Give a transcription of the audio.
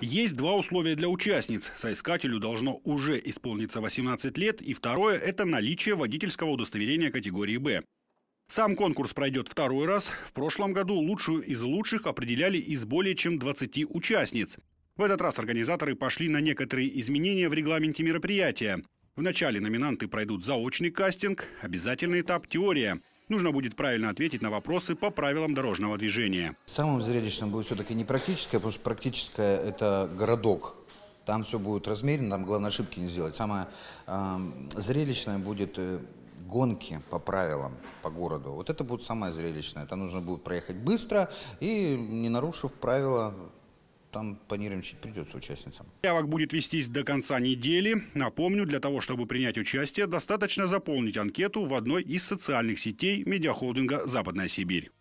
Есть два условия для участниц. Соискателю должно уже исполниться 18 лет, и второе – это наличие водительского удостоверения категории «Б». Сам конкурс пройдет второй раз. В прошлом году лучшую из лучших определяли из более чем 20 участниц. В этот раз организаторы пошли на некоторые изменения в регламенте мероприятия. Вначале номинанты пройдут заочный кастинг, обязательный этап – теория – нужно будет правильно ответить на вопросы по правилам дорожного движения. Самым зрелищным будет все-таки не практическое, потому что практическое – это городок. Там все будет размерено, там главное ошибки не сделать. Самое э, зрелищное будет э, гонки по правилам по городу. Вот это будет самое зрелищное. Это нужно будет проехать быстро и, не нарушив правила, там понервничать придется участницам. Явок будет вестись до конца недели. Напомню, для того, чтобы принять участие, достаточно заполнить анкету в одной из социальных сетей медиахолдинга «Западная Сибирь».